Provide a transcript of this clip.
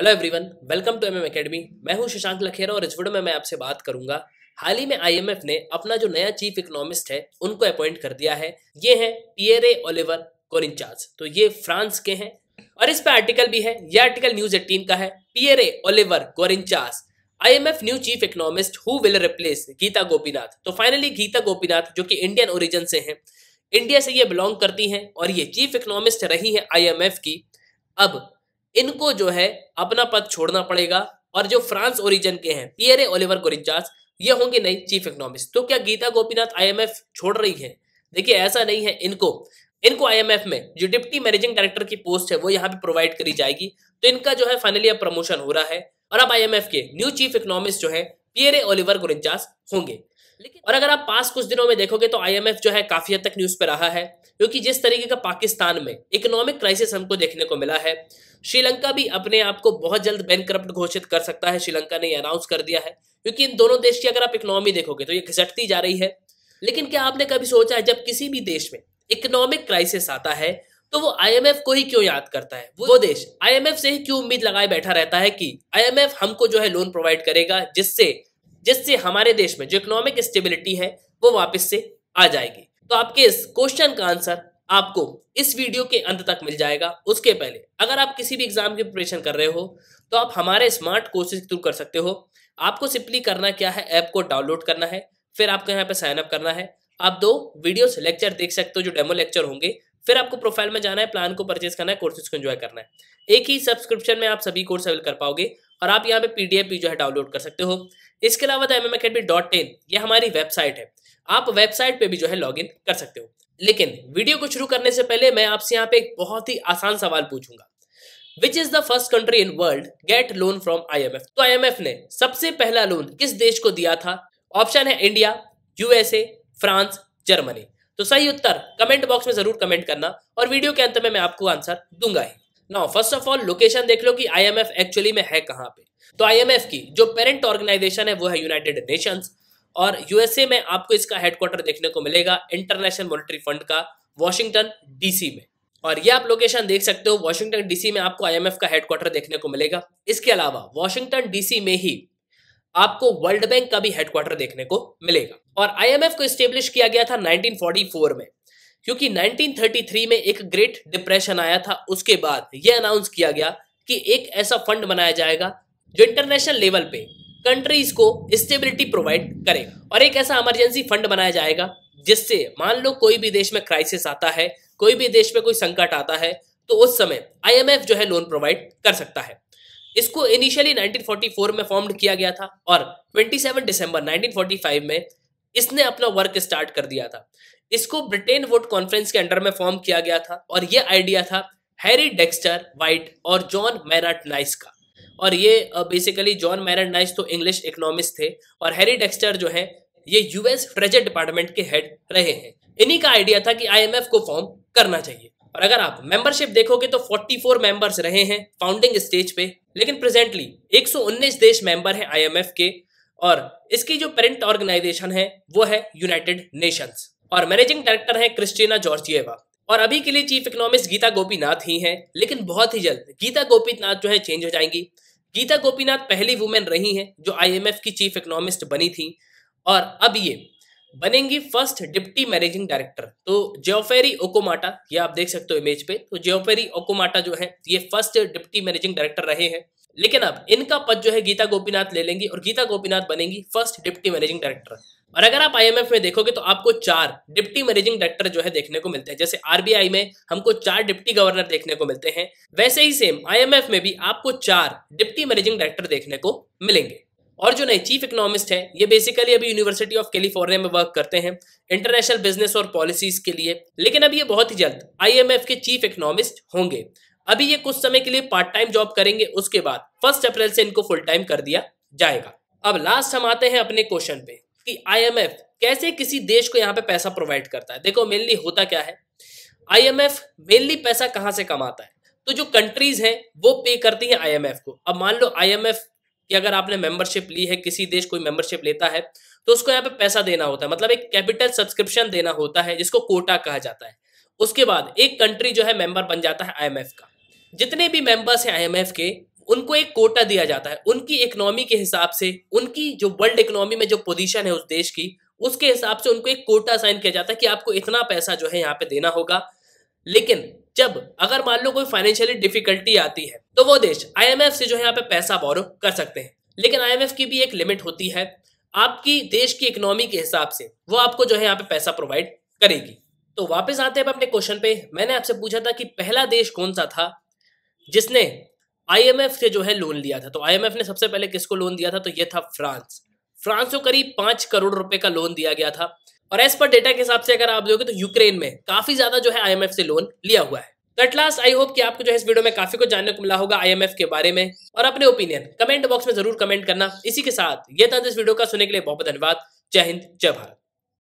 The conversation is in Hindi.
hello everyone welcome to MM academy मैं हूं शशांक लखेरा और इस वीडियो में मैं आपसे बात करूंगा हाल ही में आईएमएफ ने अपना जो नया चीफ इकोनॉमिस्ट है उनको अपॉइंट कर दिया है ये है पियरे ओलिवर कोरिंचाज तो ये फ्रांस के हैं और इस पे आर्टिकल भी है ये आर्टिकल न्यूज एटीन का है Pierre Olivier Gourinchas IMF new chief economist who will replace Gita Gopinath तो फाइनली गीता गोपीनाथ जो कि इंडियन ओरिजिन से हैं इंडिया से ये बिलोंग करती हैं और ये चीफ इकोनॉमिस्ट रही हैं आईएमएफ की अब इनको जो है अपना पद छोड़ना पड़ेगा और जो फ्रांस ओरिजन के हैं पियरे ओलिवर गोरिचास ये होंगे नई चीफ इकोनॉमिस्ट तो क्या गीता गोपीनाथ आईएमएफ छोड़ रही है देखिए ऐसा नहीं है इनको इनको आईएमएफ में जो डिप्टी मैनेजिंग डायरेक्टर की पोस्ट है वो यहाँ पे प्रोवाइड करी जाएगी तो इनका जो है फाइनली अब प्रमोशन हो रहा है और अब आई के न्यू चीफ इकोनॉमिस्ट जो है पियरे ओलिवर गुरिंचास होंगे और अगर आप पास कुछ दिनों में देखोगे तो आईएमएफ जो है काफी हद तक न्यूज पे रहा है क्योंकि जिस तरीके का पाकिस्तान में इकोनॉमिक क्राइसिस हमको देखने को मिला है श्रीलंका भी अपने आप को बहुत जल्द बैंक करप्ट घोषित कर सकता है श्रीलंका ने अनाउंस कर दिया है क्योंकि इन दोनों देश की अगर आप इकोनॉमी देखोगे तो ये घिसटती जा रही है लेकिन क्या आपने कभी सोचा है जब किसी भी देश में इकोनॉमिक क्राइसिस आता है तो वो आईएमएफ को ही क्यों याद करता है वो देश आईएमएफ से ही क्यों उम्मीद लगाए बैठा रहता है कि आईएमएफ हमको जो है लोन प्रोवाइड करेगा जिससे जिससे हमारे देश में जो इकोनॉमिक स्टेबिलिटी है वो वापस से आ जाएगी तो आपके इस क्वेश्चन का आंसर आपको इस वीडियो के अंत तक मिल जाएगा उसके पहले अगर आप किसी भी एग्जाम की प्रिपरेशन कर रहे हो तो आप हमारे स्मार्ट कोर्सेज थ्रू कर सकते हो आपको सिंपली करना क्या है ऐप को डाउनलोड करना है फिर आपको यहाँ पे साइन अप करना है आप दो वीडियोस लेक्चर देख सकते हो जो डेमो लेक्चर होंगे फिर आपको प्रोफाइल में जाना है प्लान को परचेज करना है कोर्सेज को एंजॉय करना है एक ही सब्सक्रिप्शन में आप सभी कोर्स अवेल कर पाओगे और आप यहाँ पे पीडीएफ भी जो है डाउनलोड कर सकते हो इसके अलावा the M M dot in ये हमारी वेबसाइट है आप वेबसाइट पे भी जो है लॉगिन कर सकते हो लेकिन वीडियो को शुरू करने से पहले मैं आपसे यहाँ पे एक बहुत ही आसान सवाल पूछूंगा which is the first country in world get loan from IMF तो आईएमएफ ने सबसे पहला लोन किस देश को दिया था ऑप्शन है इंडिया यूएसए फ्रांस जर्मनी तो सही उत्तर कमेंट बॉक्स में जरूर कमेंट करना और वीडियो के अंत में मैं आपको आंसर दूंगा ही now first of all location देख लो कि आईएमएफ एक्चुअली में है कहां पे तो आईएमएफ की जो पेरेंट ऑर्गेनाइजेशन है वो है यूनाइटेड नेशंस और यूएसए में आपको इसका हेडक्वार्टर देखने को मिलेगा इंटरनेशनल मॉनिटरी फंड का वॉशिंगटन डीसी में और ये आप लोकेशन देख सकते हो वॉशिंगटन डीसी में आपको आईएमएफ का हेडक्वार्टर देखने को मिलेगा इसके अलावा वॉशिंगटन डीसी में ही आपको वर्ल्ड बैंक का भी हेडक्वार्टर देखने को मिलेगा और आईएमएफ को स्टेब्लिश किया गया था 1944 में क्योंकि 1933 में एक ग्रेट डिप्रेशन आया था उसके बाद यह अनाउंस किया गया कि एक ऐसा फंड बनाया जाएगा जो इंटरनेशनल लेवल पे कंट्रीज को स्टेबिलिटी प्रोवाइड करे और एक ऐसा इमरजेंसी फंड बनाया जाएगा जिससे मान लो कोई भी देश में क्राइसिस आता है कोई भी देश में कोई संकट आता है तो उस समय आईएमएफ जो है लोन प्रोवाइड कर सकता है इसको इनिशियली 1944 में फॉर्म्ड किया गया था और 27 दिसंबर 1945 में इसने अपना वर्क स्टार्ट कर दिया था इसको ब्रिटेन वुड कॉन्फ्रेंस के अंडर में फॉर्म किया गया था और ये आइडिया था हैरी डेक्स्टर वाइट और जॉन मैराट नाइस का और ये बेसिकली जॉन मैराट नाइस तो इंग्लिश इकोनॉमिस्ट थे और हैरी डेक्स्टर जो है ये यूएस ट्रेजर डिपार्टमेंट के हेड रहे हैं इन्हीं का आइडिया था कि आईएमएफ को फॉर्म करना चाहिए और अगर आप मेंबरशिप देखोगे तो 44 मेंबर्स रहे हैं फाउंडिंग स्टेज पे लेकिन प्रेजेंटली 119 देश मेंबर हैं आईएमएफ के और इसकी जो पेरेंट ऑर्गेनाइजेशन है वो है यूनाइटेड नेशंस और मैनेजिंग डायरेक्टर है क्रिस्टीना जॉर्जिएवा और अभी के लिए चीफ इकोनॉमिस्ट गीता गोपीनाथ ही हैं लेकिन बहुत ही जल्द गीता गोपीनाथ जो है चेंज हो जाएंगी गीता गोपीनाथ पहली वुमेन रही हैं जो आईएमएफ की चीफ इकोनॉमिस्ट बनी थी और अब ये बनेंगी फर्स्ट डिप्टी मैनेजिंग डायरेक्टर तो जोफेरी ओकोमाटा ये आप देख सकते हो इमेज पे तो जोफेरी ओकोमाटा जो है ये फर्स्ट डिप्टी मैनेजिंग डायरेक्टर रहे हैं लेकिन अब इनका पद जो है गीता गोपीनाथ ले लेंगी और गीता गोपीनाथ बनेंगी फर्स्ट डिप्टी मैनेजिंग डायरेक्टर और अगर आप आईएमएफ में देखोगे तो आपको चार डिप्टी मैनेजिंग डायरेक्टर जो है देखने को मिलते हैं जैसे आरबीआई में हमको चार डिप्टी गवर्नर देखने को मिलते हैं वैसे ही सेम आईएमएफ में भी आपको चार डिप्टी मैनेजिंग डायरेक्टर देखने को मिलेंगे और जो नए चीफ इकोनॉमिस्ट हैं ये बेसिकली अभी यूनिवर्सिटी ऑफ कैलिफोर्निया में वर्क करते हैं इंटरनेशनल बिजनेस और पॉलिसीज के लिए लेकिन अभी ये बहुत ही जल्द आईएमएफ के चीफ इकोनॉमिस्ट होंगे अभी ये कुछ समय के लिए पार्ट टाइम जॉब करेंगे उसके बाद फर्स्ट अप्रैल से इनको फुल टाइम कर दिया जाएगा अब लास्ट हम आते हैं अपने क्वेश्चन पे कि आईएमएफ कैसे किसी देश को यहाँ पे पैसा प्रोवाइड करता है देखो मेनली होता क्या है आईएमएफ मेनली पैसा कहाँ से कमाता है तो जो कंट्रीज हैं वो पे करती हैं आईएमएफ को अब मान लो आईएमएफ कि अगर आपने मेंबरशिप ली है किसी देश कोई मेंबरशिप लेता है तो उसको यहाँ पे पैसा देना होता है मतलब एक कैपिटल सब्सक्रिप्शन देना होता है जिसको कोटा कहा जाता है उसके बाद एक कंट्री जो है मेंबर बन जाता है आईएमएफ का जितने भी मेंबर्स हैं आई के उनको एक कोटा दिया जाता है उनकी इकोनॉमी के हिसाब से उनकी जो वर्ल्ड इकोनॉमी में जो पोजिशन है उस देश की उसके हिसाब से उनको एक कोटा साइन किया जाता है कि आपको इतना पैसा जो है यहाँ पे देना होगा लेकिन जब अगर मान लो कोई फाइनेंशियली डिफिकल्टी आती है तो वो देश आईएमएफ से जो है यहाँ पे पैसा बोरो कर सकते हैं लेकिन आईएमएफ की भी एक लिमिट होती है आपकी देश की इकोनॉमी के हिसाब से वो आपको जो है यहाँ पे पैसा प्रोवाइड करेगी तो वापस आते हैं अपने क्वेश्चन पे मैंने आपसे पूछा था कि पहला देश कौन सा था जिसने आईएमएफ से जो है लोन लिया था तो आईएमएफ ने सबसे पहले किसको लोन दिया था तो ये था फ्रांस फ्रांस को करीब पांच करोड़ रुपए का लोन दिया गया था और एज पर डेटा के हिसाब से अगर आप देखोगे तो यूक्रेन में काफी ज्यादा जो है आईएमएफ से लोन लिया हुआ है तो लास्ट आई होप कि आपको जो है इस वीडियो में काफी कुछ जानने को मिला होगा आईएमएफ के बारे में और अपने ओपिनियन कमेंट बॉक्स में जरूर कमेंट करना इसी के साथ ये था इस वीडियो का सुनने के लिए बहुत बहुत धन्यवाद जय हिंद जय भारत